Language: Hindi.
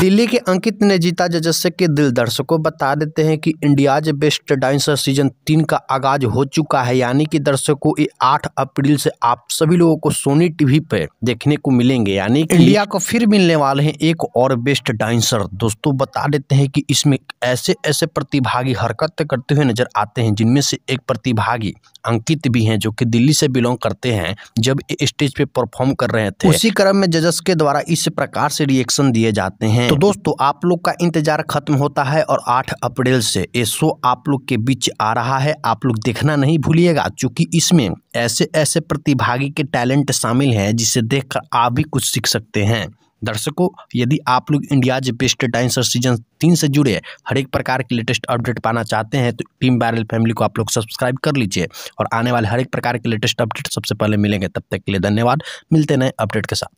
दिल्ली के अंकित ने जीता जजस्से के दिल दर्शकों बता देते हैं कि इंडियाज बेस्ट डांसर सीजन तीन का आगाज हो चुका है यानी कि दर्शकों ये आठ अप्रैल से आप सभी लोगों को सोनी टीवी पर देखने को मिलेंगे यानी कि इंडिया को फिर मिलने वाले हैं एक और बेस्ट डांसर दोस्तों बता देते हैं कि इसमें ऐसे ऐसे प्रतिभागी हरकत करते हुए नजर आते हैं जिनमें से एक प्रतिभागी अंकित भी है जो की दिल्ली से बिलोंग करते हैं जब स्टेज पे परफॉर्म कर रहे थे उसी क्रम में जजस के द्वारा इस प्रकार से रिएक्शन दिए जाते हैं हैं तो दोस्तों आप लोग का इंतजार खत्म होता है और आठ अप्रैल से ये शो आप लोग के बीच आ रहा है आप लोग देखना नहीं भूलिएगा चूंकि इसमें ऐसे ऐसे प्रतिभागी के टैलेंट शामिल हैं जिसे देखकर आप भी कुछ सीख सकते हैं दर्शकों यदि आप लोग इंडियाज बेस्ट डांसर सीजन तीन से जुड़े हर एक प्रकार के लेटेस्ट अपडेट पाना चाहते हैं तो टीम वायरल फैमिली को आप लोग सब्सक्राइब कर लीजिए और आने वाले हर एक प्रकार के लेटेस्ट अपडेट सबसे पहले मिलेंगे तब तक के लिए धन्यवाद मिलते नए अपडेट के साथ